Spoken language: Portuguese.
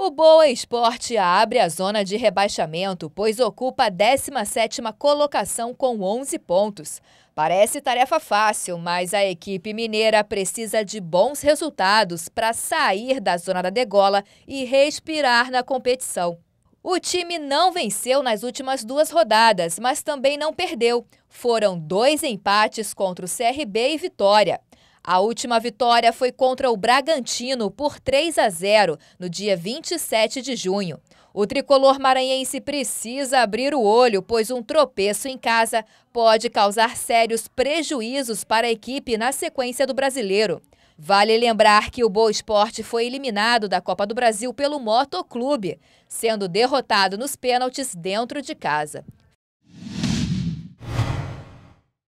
O Boa Esporte abre a zona de rebaixamento, pois ocupa a 17 colocação com 11 pontos. Parece tarefa fácil, mas a equipe mineira precisa de bons resultados para sair da zona da degola e respirar na competição. O time não venceu nas últimas duas rodadas, mas também não perdeu. Foram dois empates contra o CRB e Vitória. A última vitória foi contra o Bragantino por 3 a 0 no dia 27 de junho. O tricolor maranhense precisa abrir o olho, pois um tropeço em casa pode causar sérios prejuízos para a equipe na sequência do brasileiro. Vale lembrar que o Boa Esporte foi eliminado da Copa do Brasil pelo Motoclube, sendo derrotado nos pênaltis dentro de casa.